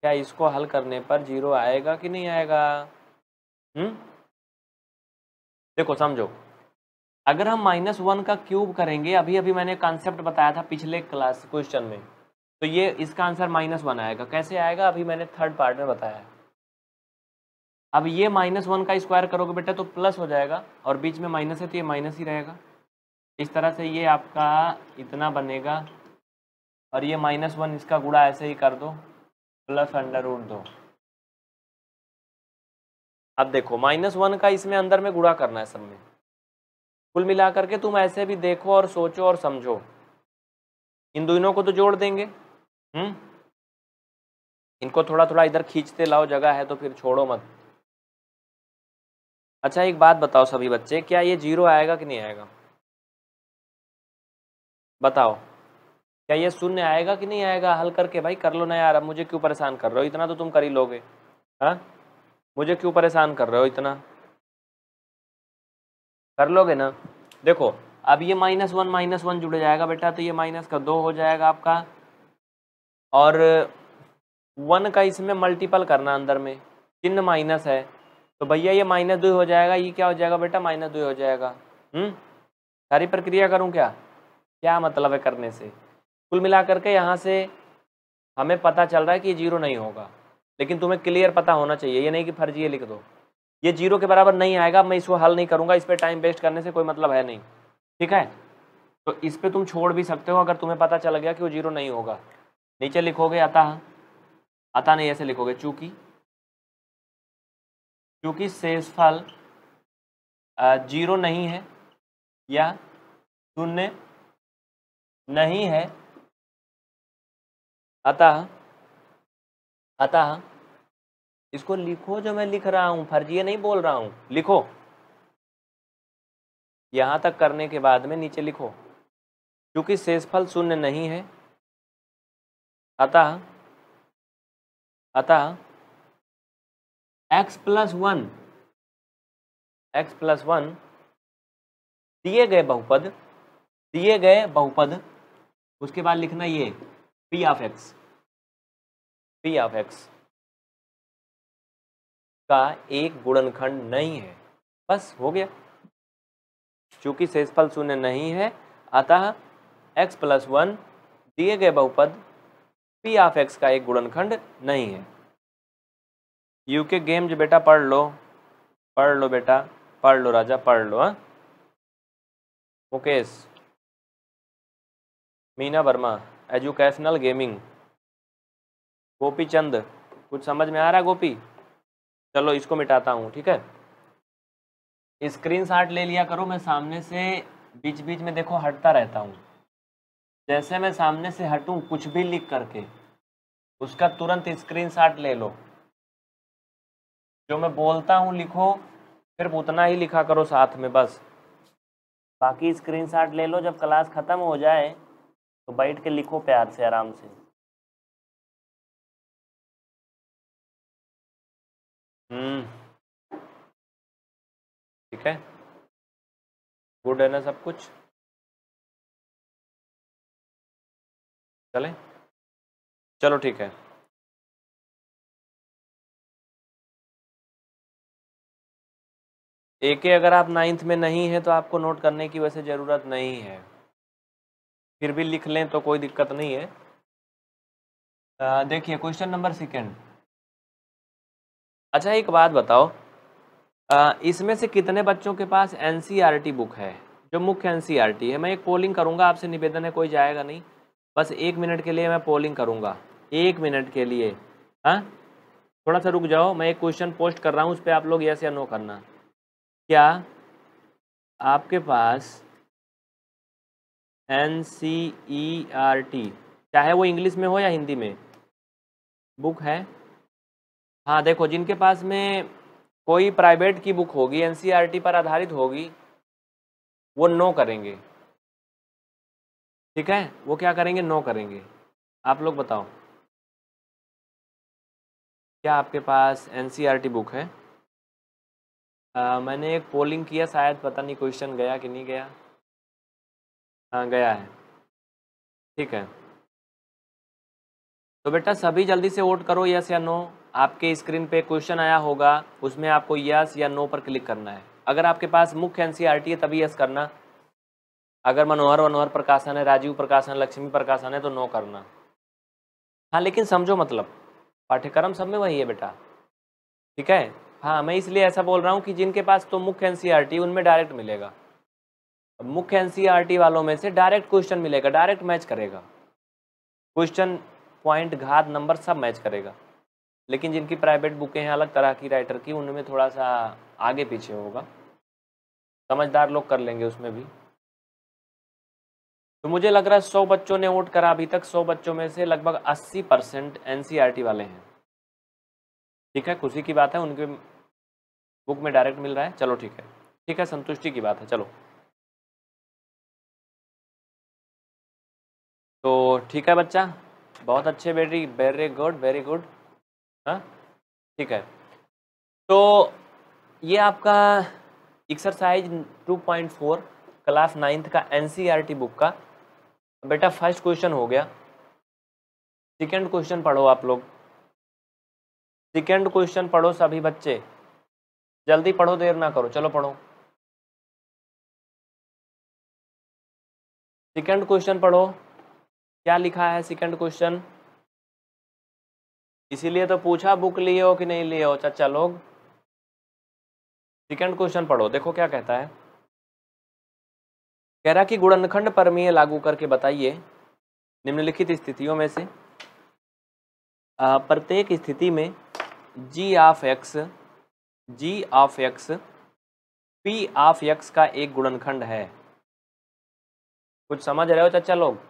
क्या इसको हल करने पर जीरो आएगा कि नहीं आएगा हम्म देखो समझो अगर हम माइनस वन का क्यूब करेंगे अभी अभी मैंने कॉन्सेप्ट बताया था पिछले क्लास क्वेश्चन में तो ये इसका आंसर माइनस वन आएगा कैसे आएगा अभी मैंने थर्ड पार्ट में बताया है अब ये माइनस वन का स्क्वायर करोगे बेटा तो प्लस हो जाएगा और बीच में माइनस है तो ये माइनस ही रहेगा इस तरह से ये आपका इतना बनेगा और ये माइनस वन इसका गुड़ा ऐसे ही कर दो प्लस अंडर रूट दो अब देखो माइनस वन का इसमें अंदर में गुड़ा करना है सब में कुल मिला करके तुम ऐसे भी देखो और सोचो और समझो इन दोनों को तो जोड़ देंगे हम्म इनको थोड़ा थोड़ा इधर खींचते लाओ जगह है तो फिर छोड़ो मत अच्छा एक बात बताओ सभी बच्चे क्या ये जीरो आएगा कि नहीं आएगा बताओ क्या ये शून्य आएगा कि नहीं आएगा हल करके भाई कर लो ना यार अब मुझे क्यों परेशान कर रहे हो इतना तो तुम कर ही लोगे हाँ मुझे क्यों परेशान कर रहे हो इतना कर लोगे ना देखो अब ये माइनस वन माइनस वन जुड़ जाएगा बेटा तो ये माइनस का दो हो जाएगा आपका और वन का इसमें मल्टीपल करना अंदर में चिन्ह माइनस है तो भैया ये माइनस दो हो जाएगा ये क्या हो जाएगा बेटा माइनस दो हो जाएगा हम्म सारी प्रक्रिया करूँ क्या क्या मतलब है करने से कुल मिलाकर के यहाँ से हमें पता चल रहा है कि ये जीरो नहीं होगा लेकिन तुम्हें क्लियर पता होना चाहिए ये नहीं कि फर्जी लिख दो ये जीरो के बराबर नहीं आएगा मैं इसको हल नहीं करूँगा इस पर टाइम वेस्ट करने से कोई मतलब है नहीं ठीक है तो इस पर तुम छोड़ भी सकते हो अगर तुम्हें पता चल गया कि वो जीरो नहीं होगा नीचे लिखोगे अतः अतः नहीं ऐसे लिखोगे चूँकि शेष शेषफल जीरो नहीं है या शून्य नहीं है अतः अतः इसको लिखो जो मैं लिख रहा हूं फर्जी नहीं बोल रहा हूं लिखो यहां तक करने के बाद में नीचे लिखो क्योंकि शेषफल शून्य नहीं है अतः अतः x plus one x plus one दिए गए बहुपद दिए गए बहुपद उसके बाद लिखना ये p of x P of x का एक गुणनखंड नहीं है बस हो गया चूंकि शेषफल शून्य नहीं है अतः x प्लस वन दिए गए बहुपद p ऑफ x का एक गुणनखंड नहीं है यू के गेम जो बेटा पढ़ लो पढ़ लो बेटा पढ़ लो राजा पढ़ लो हाँ मुकेश मीना वर्मा एजुकेशनल गेमिंग गोपी चंद कुछ समझ में आ रहा है गोपी चलो इसको मिटाता हूँ ठीक है स्क्रीन शॉट ले लिया करो मैं सामने से बीच बीच में देखो हटता रहता हूँ जैसे मैं सामने से हटूँ कुछ भी लिख करके उसका तुरंत स्क्रीन शॉट ले लो जो मैं बोलता हूँ लिखो सिर्फ उतना ही लिखा करो साथ में बस बाकी स्क्रीन शॉट ले लो जब क्लास ख़त्म हो जाए तो बैठ के लिखो प्यार से आराम से हम्म ठीक है गुड है ना सब कुछ चले चलो ठीक है ए के अगर आप नाइन्थ में नहीं है तो आपको नोट करने की वैसे ज़रूरत नहीं है फिर भी लिख लें तो कोई दिक्कत नहीं है देखिए क्वेश्चन नंबर सेकेंड अच्छा एक बात बताओ इसमें से कितने बच्चों के पास एन बुक e है जो मुख्य एन e है मैं एक पोलिंग करूंगा आपसे निवेदन है कोई जाएगा नहीं बस एक मिनट के लिए मैं पोलिंग करूंगा एक मिनट के लिए हाँ थोड़ा सा रुक जाओ मैं एक क्वेश्चन पोस्ट कर रहा हूँ उस पर आप लोग यस या नो करना क्या आपके पास N C E R T चाहे वो इंग्लिश में हो या हिंदी में बुक है हाँ देखो जिनके पास में कोई प्राइवेट की बुक होगी एन सी आर टी पर आधारित होगी वो नो करेंगे ठीक है वो क्या करेंगे नो करेंगे आप लोग बताओ क्या आपके पास N C R T book है आ, मैंने एक पोलिंग किया शायद पता नहीं क्वेश्चन गया कि नहीं गया हाँ, गया है ठीक है तो बेटा सभी जल्दी से वोट करो यस या नो आपके स्क्रीन पे क्वेश्चन आया होगा उसमें आपको यस या नो पर क्लिक करना है अगर आपके पास मुख्य एनसीईआरटी है तभी यस करना अगर मनोहर मनोहर प्रकाशन है राजीव प्रकाशन लक्ष्मी प्रकाशन है तो नो करना हाँ लेकिन समझो मतलब पाठ्यक्रम सब में वही है बेटा ठीक है हाँ मैं इसलिए ऐसा बोल रहा हूँ कि जिनके पास तो मुख्य टी उनमें डायरेक्ट मिलेगा मुख्य एनसीईआरटी e वालों में से डायरेक्ट क्वेश्चन मिलेगा डायरेक्ट मैच करेगा क्वेश्चन पॉइंट घात नंबर सब मैच करेगा लेकिन जिनकी प्राइवेट बुकें हैं अलग तरह की राइटर की उनमें थोड़ा सा आगे पीछे होगा समझदार लोग कर लेंगे उसमें भी तो मुझे लग रहा है सौ बच्चों ने वोट करा अभी तक सौ बच्चों में से लगभग अस्सी परसेंट एन e वाले हैं ठीक है खुशी की बात है उनके बुक में डायरेक्ट मिल रहा है चलो ठीक है ठीक है संतुष्टि की बात है चलो तो ठीक है बच्चा बहुत अच्छे बेटी वेरी गुड वेरी गुड हाँ ठीक है तो ये आपका एक्सरसाइज 2.4 क्लास नाइन्थ का एनसीईआरटी बुक e का बेटा फर्स्ट क्वेश्चन हो गया सेकंड क्वेश्चन पढ़ो आप लोग सेकंड क्वेश्चन पढ़ो सभी बच्चे जल्दी पढ़ो देर ना करो चलो पढ़ो सेकंड क्वेश्चन पढ़ो क्या लिखा है सेकंड क्वेश्चन इसीलिए तो पूछा बुक लिए हो कि नहीं लिए हो चाचा लोग सेकंड क्वेश्चन पढ़ो देखो क्या कहता है कह रहा कि गुणनखंड परमीय लागू करके बताइए निम्नलिखित स्थितियों में से प्रत्येक स्थिति में g of x g of x P of x का एक गुणनखंड है कुछ समझ रहे हो चाचा लोग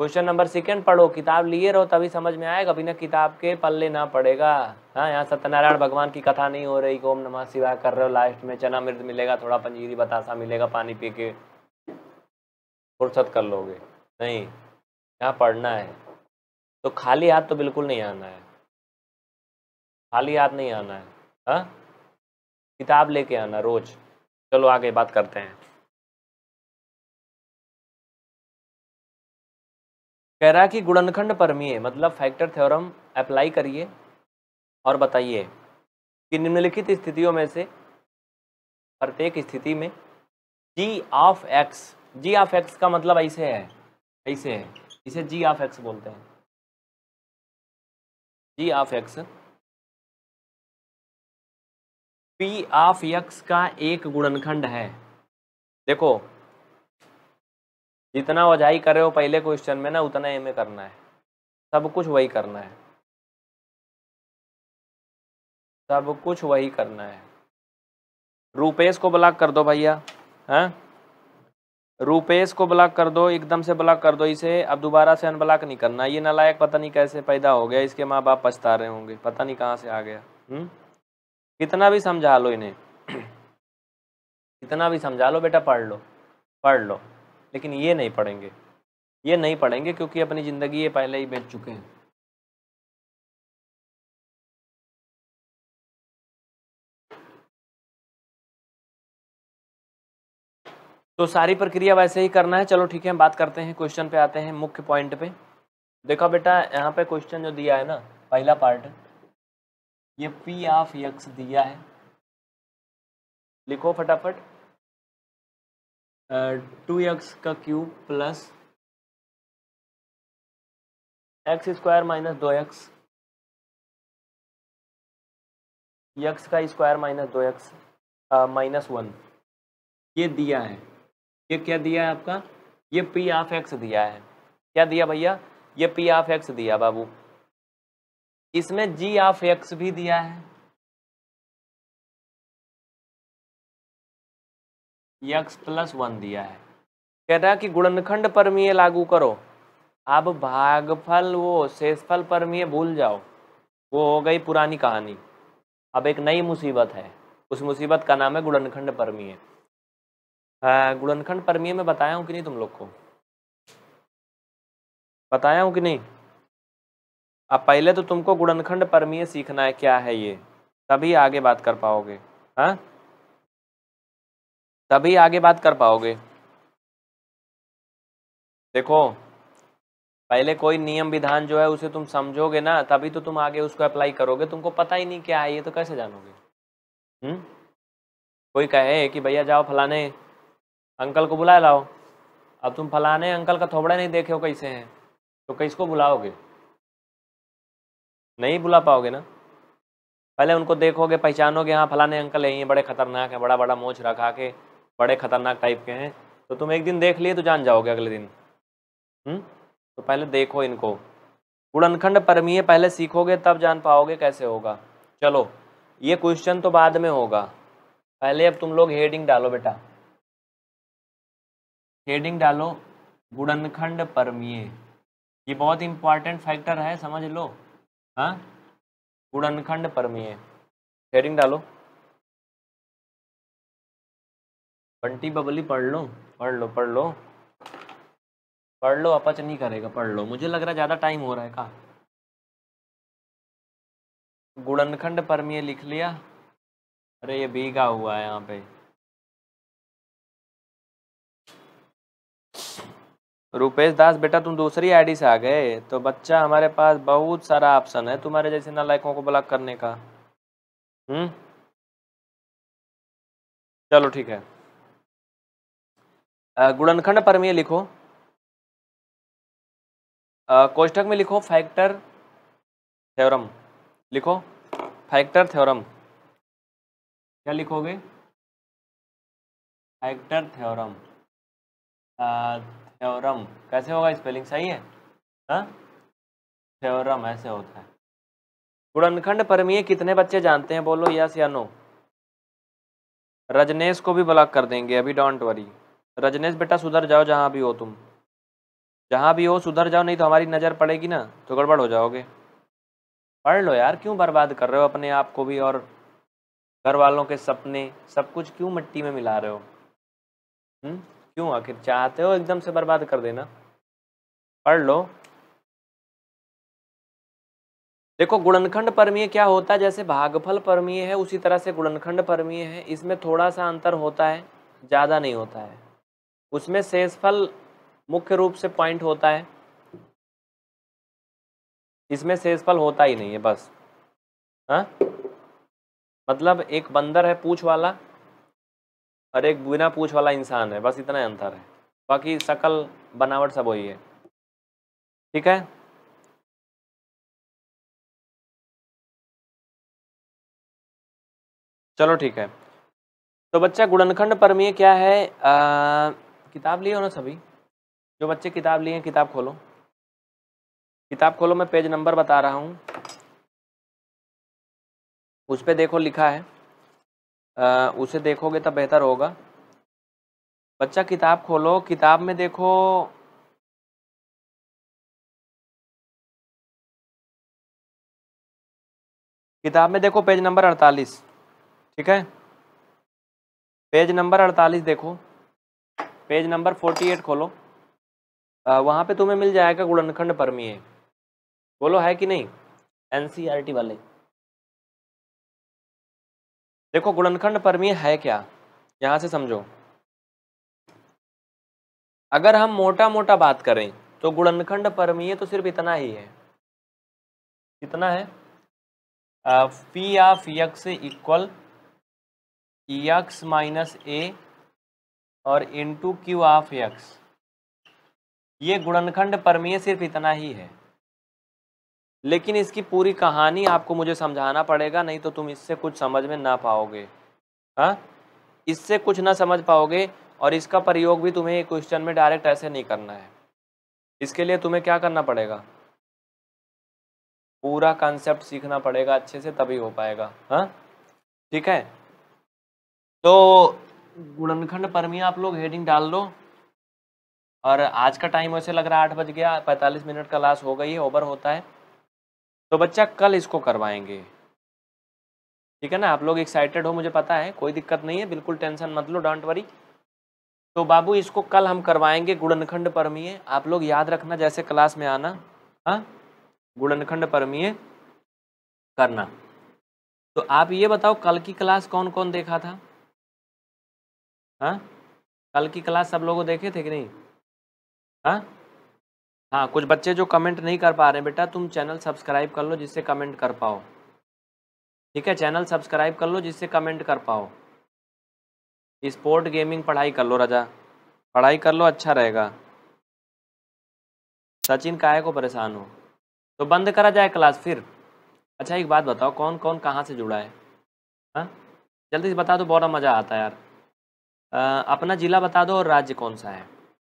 क्वेश्चन नंबर सेकेंड पढ़ो किताब लिए रहो तभी समझ में आएगा बिना किताब के पल्ले ना पड़ेगा हाँ यहाँ सत्यनारायण भगवान की कथा नहीं हो रही ओम नमः शिवाय कर रहे हो लास्ट में चना मृत मिलेगा थोड़ा पंजीरी बतासा मिलेगा पानी पी के फुर्सत कर लोगे नहीं यहाँ पढ़ना है तो खाली हाथ तो बिल्कुल नहीं आना है खाली हाथ नहीं आना है हाँ किताब लेके आना रोज चलो आगे बात करते हैं कह रहा कि गुणनखंड परमीय मतलब फैक्टर थ्योरम अप्लाई करिए और बताइए कि निम्नलिखित स्थितियों में से प्रत्येक स्थिति में g of x g of x का मतलब ऐसे है ऐसे है इसे जी ऑफ एक्स बोलते हैं g of x P of x का एक गुणनखंड है देखो जितना वजाई करे हो पहले क्वेश्चन में ना उतना एम करना है सब कुछ वही करना है सब कुछ वही करना है रूपेश को ब्लॉक कर दो भैया हैं हाँ? रूपेश को ब्लॉक कर दो एकदम से ब्लॉक कर दो इसे अब दोबारा से अनब्लॉक नहीं करना ये नालायक पता नहीं कैसे पैदा हो गया इसके माँ बाप पछता रहे होंगे पता नहीं कहाँ से आ गया हम्म कितना भी समझा लो इन्हें कितना भी समझा लो बेटा पढ़ लो पढ़ लो लेकिन ये नहीं पढ़ेंगे ये नहीं पढ़ेंगे क्योंकि अपनी ज़िंदगी ये पहले ही बेच चुके हैं तो सारी प्रक्रिया वैसे ही करना है चलो ठीक है हम बात करते हैं क्वेश्चन पे आते हैं मुख्य पॉइंट पे देखो बेटा यहाँ पे क्वेश्चन जो दिया है ना पहला पार्ट ये पी ऑफ यक्स दिया है लिखो फटाफट टू एक्स का cube plus x square minus दो एक्स यक्स का स्क्वायर माइनस दो एक्स माइनस वन ये दिया है ये क्या दिया है आपका ये पी ऑफ एक्स दिया है क्या दिया भैया ये पी ऑफ एक्स दिया बाबू इसमें जी ऑफ एक्स भी दिया है यक्स प्लस वन दिया है कह रहा है कि गुणनखंड परमीय लागू करो अब भागफल वो शेषफल परमीय भूल जाओ वो हो गई पुरानी कहानी अब एक नई मुसीबत है उस मुसीबत का नाम है गुणनखंड परमीय गुणनखंड परमीय में बताया हूँ कि नहीं तुम लोग को बताया हूँ कि नहीं अब पहले तो तुमको गुणनखंड परमीय सीखना है क्या है ये तभी आगे बात कर पाओगे हाँ तभी आगे बात कर पाओगे देखो पहले कोई नियम विधान जो है उसे तुम समझोगे ना तभी तो तुम आगे उसको अप्लाई करोगे तुमको पता ही नहीं क्या है ये तो कैसे जानोगे हुँ? हम्म? कोई कहे कि भैया जाओ फलाने अंकल को बुला लाओ अब तुम फलाने अंकल का थोबड़ा नहीं देखे हो कैसे हैं तो किसको बुलाओगे नहीं बुला पाओगे ना पहले उनको देखोगे पहचानोगे हाँ फलाने अंकल यही ये बड़े खतरनाक है बड़ा बड़ा मोछ रखा के बड़े खतरनाक टाइप के हैं तो तुम एक दिन देख लिए तो जान जाओगे अगले दिन हुँ? हम्म? तो पहले देखो इनको गुणनखंड परमीय पहले सीखोगे तब जान पाओगे कैसे होगा चलो ये क्वेश्चन तो बाद में होगा पहले अब तुम लोग हेडिंग डालो बेटा हेडिंग डालो गुणनखंड परमीय ये बहुत इंपॉर्टेंट फैक्टर है समझ लो हाँ गुणनखंड परमीय हेडिंग डालो बंटी बबली पढ़ लो पढ़ लो पढ़ लो पढ़ लो अपच नहीं करेगा पढ़ लो मुझे लग रहा है ज़्यादा टाइम हो रहा है का गुड़नखंड परमीय लिख लिया अरे ये बीघा हुआ है यहाँ पे रुपेश दास बेटा तुम दूसरी आईडी से आ गए तो बच्चा हमारे पास बहुत सारा ऑप्शन है तुम्हारे जैसे नालायकों को ब्लॉक करने का हम्म चलो ठीक है गुणनखंड पर में लिखो कोष्टक में लिखो फैक्टर थ्योरम लिखो फैक्टर थ्योरम क्या लिखोगे फैक्टर थ्योरम थ्योरम कैसे होगा स्पेलिंग सही है थ्योरम ऐसे होता है गुणनखंड परमीय कितने बच्चे जानते हैं बोलो यस या नो रजनेश को भी ब्लॉक कर देंगे अभी डोंट वरी रजनेश बेटा सुधर जाओ जहाँ भी हो तुम जहाँ भी हो सुधर जाओ नहीं तो हमारी नज़र पड़ेगी ना तो गड़बड़ हो जाओगे पढ़ लो यार क्यों बर्बाद कर रहे हो अपने आप को भी और घर वालों के सपने सब कुछ क्यों मिट्टी में मिला रहे हो हुँ? हम्म, क्यों आखिर चाहते हो एकदम से बर्बाद कर देना पढ़ लो देखो गुणनखंड परमीय क्या होता है जैसे भागफल परमीय है उसी तरह से गुणनखंड परमीय है इसमें थोड़ा सा अंतर होता है ज़्यादा नहीं होता है उसमें शेषफल मुख्य रूप से पॉइंट होता है इसमें शेषफल होता ही नहीं है बस हाँ मतलब एक बंदर है पूछ वाला और एक बिना पूछ वाला इंसान है बस इतना अंतर है बाकी सकल बनावट सब वही है ठीक है चलो ठीक है तो बच्चा गुणनखंड परमीय क्या है आ, किताब लिए हो ना सभी जो बच्चे किताब लिए हैं किताब खोलो किताब खोलो मैं पेज नंबर बता रहा हूँ उस पर देखो लिखा है आ, उसे देखोगे तब बेहतर होगा बच्चा किताब खोलो किताब में देखो किताब में देखो पेज नंबर अड़तालीस ठीक है पेज नंबर अड़तालीस देखो पेज नंबर फोर्टी एट खोलो आ, वहाँ पे तुम्हें मिल जाएगा गुणनखंड परमीय बोलो है कि नहीं एनसीईआरटी e वाले देखो गुणनखंड परमीय है क्या यहाँ से समझो अगर हम मोटा मोटा बात करें तो गुणनखंड परमीय तो सिर्फ इतना ही है कितना है फी of x equal x minus a और इंटू क्यू ऑफ एक्स ये गुणनखंड परमीय सिर्फ इतना ही है लेकिन इसकी पूरी कहानी आपको मुझे समझाना पड़ेगा नहीं तो तुम इससे कुछ समझ में ना पाओगे हाँ इससे कुछ ना समझ पाओगे और इसका प्रयोग भी तुम्हें क्वेश्चन में डायरेक्ट ऐसे नहीं करना है इसके लिए तुम्हें क्या करना पड़ेगा पूरा कॉन्सेप्ट सीखना पड़ेगा अच्छे से तभी हो पाएगा हाँ ठीक है तो गुणनखंड परमिया आप लोग हेडिंग डाल दो और आज का टाइम वैसे लग रहा है आठ बज गया पैंतालीस मिनट का क्लास हो गई है ओवर होता है तो बच्चा कल इसको करवाएंगे ठीक है ना आप लोग एक्साइटेड हो मुझे पता है कोई दिक्कत नहीं है बिल्कुल टेंशन मत लो डोंट वरी तो बाबू इसको कल हम करवाएंगे गुणनखंड परमीय आप लोग याद रखना जैसे क्लास में आना हाँ गुणनखंड परमीय करना तो आप ये बताओ कल की क्लास कौन कौन देखा था हाँ कल की क्लास सब लोगों देखे थे कि नहीं हाँ हाँ कुछ बच्चे जो कमेंट नहीं कर पा रहे बेटा तुम चैनल सब्सक्राइब कर लो जिससे कमेंट कर पाओ ठीक है चैनल सब्सक्राइब कर लो जिससे कमेंट कर पाओ स्पोर्ट गेमिंग पढ़ाई कर लो राजा पढ़ाई कर लो अच्छा रहेगा सचिन काय को परेशान हो तो बंद करा जाए क्लास फिर अच्छा एक बात बताओ कौन कौन कहाँ से जुड़ा है हाँ जल्दी से बता दो तो बड़ा मज़ा आता है यार अपना ज़िला बता दो और राज्य कौन सा है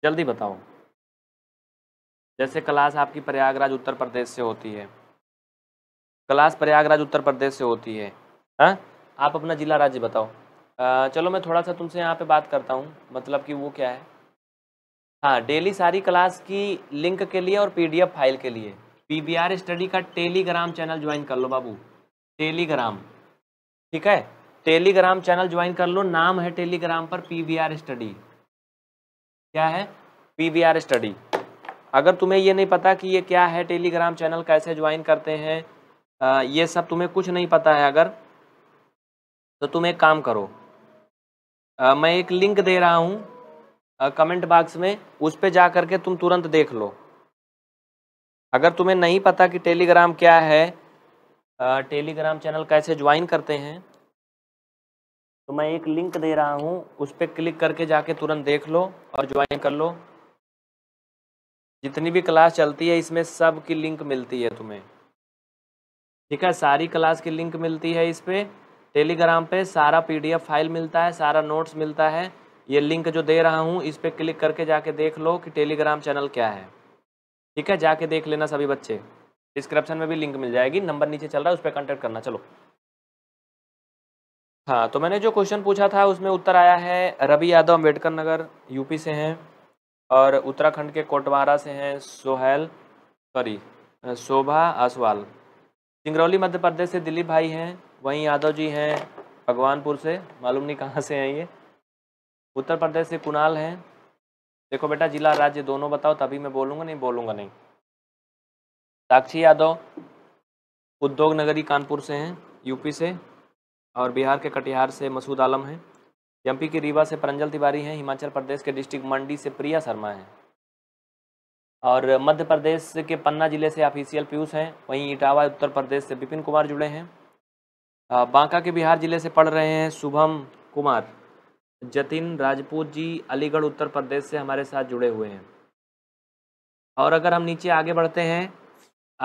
जल्दी बताओ जैसे क्लास आपकी प्रयागराज उत्तर प्रदेश से होती है क्लास प्रयागराज उत्तर प्रदेश से होती है हाँ आप अपना ज़िला राज्य बताओ आ, चलो मैं थोड़ा सा तुमसे यहाँ पे बात करता हूँ मतलब कि वो क्या है हाँ डेली सारी क्लास की लिंक के लिए और पीडीएफ फाइल के लिए पीबीआर स्टडी का टेलीग्राम चैनल ज्वाइन कर लो बाबू टेलीग्राम ठीक है टेलीग्राम चैनल ज्वाइन कर लो नाम है टेलीग्राम पर पीवीआर स्टडी क्या है पीवीआर स्टडी अगर तुम्हें ये नहीं पता कि ये क्या है टेलीग्राम चैनल कैसे ज्वाइन करते हैं ये सब तुम्हें कुछ नहीं पता है अगर तो तुम एक काम करो आ, मैं एक लिंक दे रहा हूँ कमेंट बॉक्स में उस पर जा करके तुम तुरंत देख लो अगर तुम्हें नहीं पता कि टेलीग्राम क्या है टेलीग्राम चैनल कैसे ज्वाइन करते हैं तो मैं एक लिंक दे रहा हूँ उस पर क्लिक करके जाके तुरंत देख लो और ज्वाइन कर लो जितनी भी क्लास चलती है इसमें सब की लिंक मिलती है तुम्हें ठीक है सारी क्लास की लिंक मिलती है इस पर टेलीग्राम पे सारा पीडीएफ फाइल मिलता है सारा नोट्स मिलता है ये लिंक जो दे रहा हूँ इस पर क्लिक करके जाके देख लो कि टेलीग्राम चैनल क्या है ठीक है जाके देख लेना सभी बच्चे डिस्क्रिप्शन में भी लिंक मिल जाएगी नंबर नीचे चल रहा है उस पर कॉन्टैक्ट करना चलो हाँ तो मैंने जो क्वेश्चन पूछा था उसमें उत्तर आया है रवि यादव अम्बेडकर नगर यूपी से हैं और उत्तराखंड के कोटवारा से हैं सोहेल सॉरी शोभा असवाल सिंगरौली मध्य प्रदेश से दिलीप भाई हैं वहीं यादव जी हैं भगवानपुर से मालूम नहीं कहाँ से हैं ये उत्तर प्रदेश से कुणाल हैं देखो बेटा जिला राज्य दोनों बताओ तभी मैं बोलूँगा नहीं बोलूँगा नहीं साक्षी यादव उद्योग नगरी कानपुर से हैं यूपी से और बिहार के कटिहार से मसूद आलम हैं एमपी की रीवा से परंजल तिवारी हैं हिमाचल प्रदेश के डिस्ट्रिक्ट मंडी से प्रिया शर्मा हैं और मध्य प्रदेश के पन्ना जिले से ऑफिसियल पीयूष हैं वहीं इटावा उत्तर प्रदेश से विपिन कुमार जुड़े हैं बांका के बिहार जिले से पढ़ रहे हैं शुभम कुमार जतिन राजपूत जी अलीगढ़ उत्तर प्रदेश से हमारे साथ जुड़े हुए हैं और अगर हम नीचे आगे बढ़ते हैं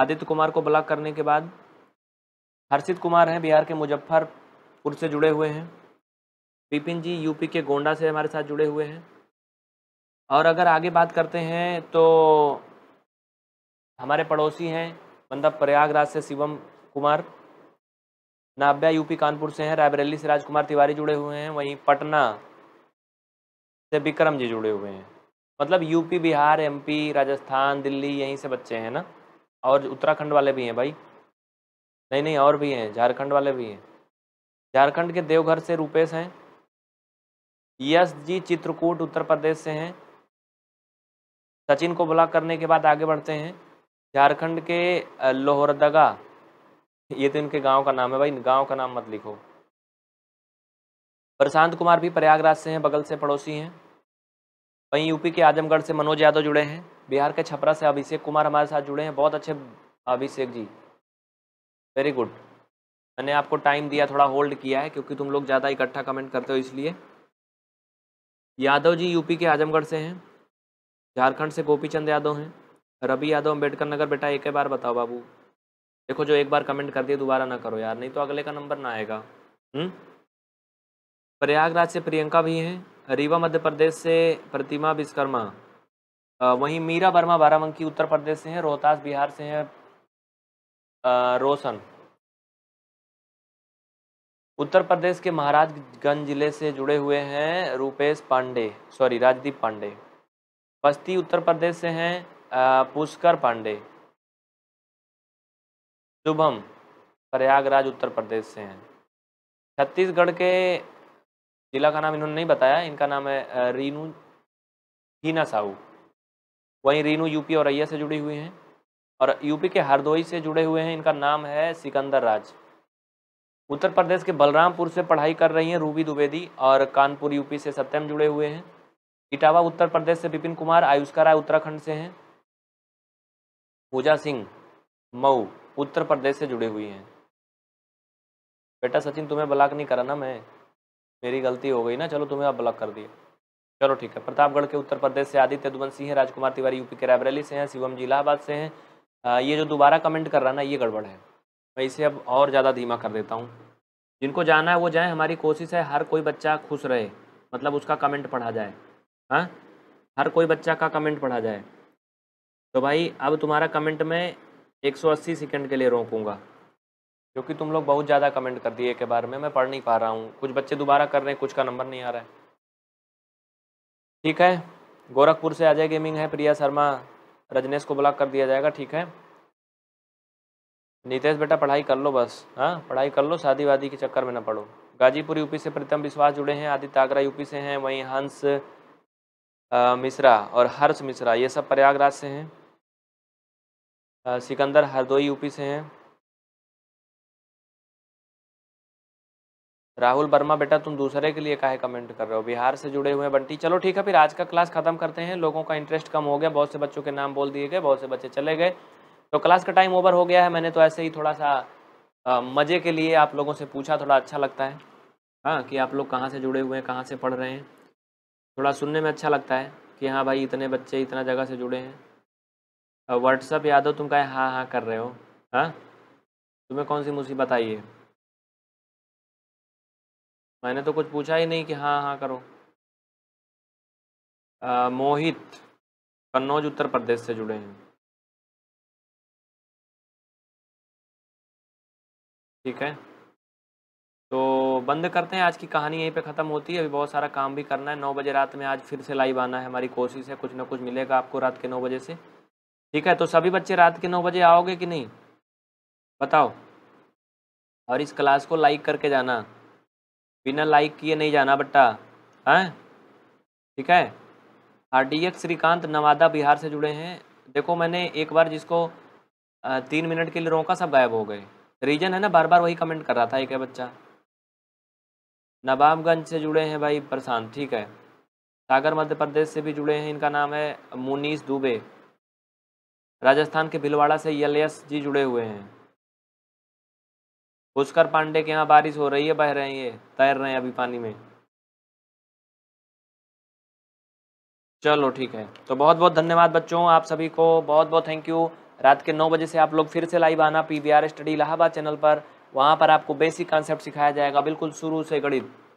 आदित्य कुमार को ब्लॉक करने के बाद हर्षित कुमार हैं बिहार के मुजफ्फर पुर से जुड़े हुए हैं विपिन जी यूपी के गोंडा से हमारे साथ जुड़े हुए हैं और अगर आगे बात करते हैं तो हमारे पड़ोसी हैं मतलब प्रयागराज से शिवम कुमार नाभ्या यूपी कानपुर से हैं रायबरेली से राजकुमार तिवारी जुड़े हुए हैं वहीं पटना से विक्रम जी जुड़े हुए हैं मतलब यूपी बिहार एमपी राजस्थान दिल्ली यहीं से बच्चे हैं ना और उत्तराखंड वाले भी हैं भाई नहीं नहीं और भी हैं झारखंड वाले भी हैं झारखंड के देवघर से रूपेश हैं यश जी चित्रकूट उत्तर प्रदेश से हैं सचिन को ब्लॉक करने के बाद आगे बढ़ते हैं झारखंड के लोहरदगा ये तो इनके गांव का नाम है भाई गांव का नाम मत लिखो प्रशांत कुमार भी प्रयागराज से हैं बगल से पड़ोसी हैं वहीं यूपी के आजमगढ़ से मनोज यादव जुड़े हैं बिहार के छपरा से अभिषेक कुमार हमारे साथ जुड़े हैं बहुत अच्छे अभिषेक जी वेरी गुड मैंने आपको टाइम दिया थोड़ा होल्ड किया है क्योंकि तुम लोग ज़्यादा इकट्ठा कमेंट करते हो इसलिए यादव जी यूपी के आजमगढ़ से हैं झारखंड से गोपी चंद यादव हैं रवि यादव अम्बेडकर नगर बेटा एक बार बताओ बाबू देखो जो एक बार कमेंट कर दिए दोबारा ना करो यार नहीं तो अगले का नंबर ना आएगा हम्म? प्रयागराज से प्रियंका भी हैं रीवा मध्य प्रदेश से प्रतिमा विश्वकर्मा वहीं मीरा वर्मा बाराबंकी उत्तर प्रदेश से हैं रोहतास बिहार से हैं रोशन उत्तर प्रदेश के महाराजगंज जिले से जुड़े हुए हैं रूपेश पांडे सॉरी राजदीप पांडे बस्ती उत्तर प्रदेश से हैं पुष्कर पांडे शुभम प्रयागराज उत्तर प्रदेश से हैं छत्तीसगढ़ के जिला का नाम इन्होंने नहीं बताया इनका नाम है रीनू हीना साहू वहीं रीनू यूपी और अय्या से जुड़ी हुई हैं और यूपी के हरदोई से जुड़े हुए हैं इनका नाम है सिकंदर राज उत्तर प्रदेश के बलरामपुर से पढ़ाई कर रही हैं रूबी द्विवेदी और कानपुर यूपी से सत्यम जुड़े हुए हैं इटावा उत्तर प्रदेश से विपिन कुमार आयुष्का राय उत्तराखंड से हैं पूजा सिंह मऊ उत्तर प्रदेश से जुड़े हुए हैं बेटा सचिन तुम्हें ब्लॉक नहीं करा ना मैं मेरी गलती हो गई ना चलो तुम्हें अब ब्लॉक कर दिया चलो ठीक है प्रतापगढ़ के उत्तर प्रदेश से आदित्य दुबन सिंह राजकुमार तिवारी यूपी के रायबरेली से हैं शिवम जी इलाहाबाद से हैं ये जो दोबारा कमेंट कर रहा ना ये गड़बड़ है मैं इसे अब और ज़्यादा धीमा कर देता हूँ जिनको जाना है वो जाएँ हमारी कोशिश है हर कोई बच्चा खुश रहे मतलब उसका कमेंट पढ़ा जाए हाँ हर कोई बच्चा का कमेंट पढ़ा जाए तो भाई अब तुम्हारा कमेंट मैं 180 सेकंड के लिए रोकूंगा क्योंकि तुम लोग बहुत ज़्यादा कमेंट कर दिए के बारे में मैं पढ़ नहीं पा रहा हूँ कुछ बच्चे दोबारा कर रहे हैं कुछ का नंबर नहीं आ रहा है ठीक है गोरखपुर से अजय गेमिंग है प्रिया शर्मा रजनेश को ब्लॉक कर दिया जाएगा ठीक है नितेश बेटा पढ़ाई कर लो बस हाँ पढ़ाई कर लो शादी वादी के चक्कर में ना पढ़ो गाजीपुर यूपी से प्रीतम विश्वास जुड़े हैं आदित्य आगरा यूपी से हैं वहीं हंस मिश्रा और हर्ष मिश्रा ये सब प्रयागराज से हैं सिकंदर हरदोई यूपी से हैं राहुल वर्मा बेटा तुम दूसरे के लिए काहे कमेंट कर रहे हो बिहार से जुड़े हुए बंटी चलो ठीक है फिर आज का क्लास खत्म करते हैं लोगों का इंटरेस्ट कम हो गया बहुत से बच्चों के नाम बोल दिए गए बहुत से बच्चे चले गए तो क्लास का टाइम ओवर हो गया है मैंने तो ऐसे ही थोड़ा सा मज़े के लिए आप लोगों से पूछा थोड़ा अच्छा लगता है हाँ कि आप लोग कहाँ से जुड़े हुए हैं कहाँ से पढ़ रहे हैं थोड़ा सुनने में अच्छा लगता है कि हाँ भाई इतने बच्चे इतना जगह से जुड़े हैं व्हाट्सअप यादव तुम कहे हाँ हाँ कर रहे हो हाँ तुम्हें कौन सी मुसीबत आई है मैंने तो कुछ पूछा ही नहीं कि हाँ हाँ करो आ, मोहित कन्नौज उत्तर प्रदेश से जुड़े हैं ठीक है तो बंद करते हैं आज की कहानी यहीं पे ख़त्म होती है अभी बहुत सारा काम भी करना है नौ बजे रात में आज फिर से लाइव आना है हमारी कोशिश है कुछ ना कुछ मिलेगा आपको रात के नौ बजे से ठीक है तो सभी बच्चे रात के नौ बजे आओगे कि नहीं बताओ और इस क्लास को लाइक करके जाना बिना लाइक किए नहीं जाना बट्टा हैं ठीक है आर डी श्रीकांत नवादा बिहार से जुड़े हैं देखो मैंने एक बार जिसको तीन मिनट के लिए रोका सब गायब हो गए रीजन है ना बार बार वही कमेंट कर रहा था एक है बच्चा नवाबगंज से जुड़े हैं भाई प्रशांत ठीक है सागर मध्य प्रदेश से भी जुड़े हैं इनका नाम है मुनीस दुबे राजस्थान के भिलवाड़ा से यलयस जी जुड़े हुए हैं पुष्कर पांडे के यहाँ बारिश हो रही है बह रहे हैं ये तैर रहे हैं अभी पानी में चलो ठीक है तो बहुत बहुत धन्यवाद बच्चों आप सभी को बहुत बहुत थैंक यू रात के नौ बजे से आप लोग फिर से लाइव आना P V R study Allahabad channel पर वहाँ पर आपको बेसिक कॉन्सेप्ट सिखाया जाएगा बिल्कुल शुरू से गणित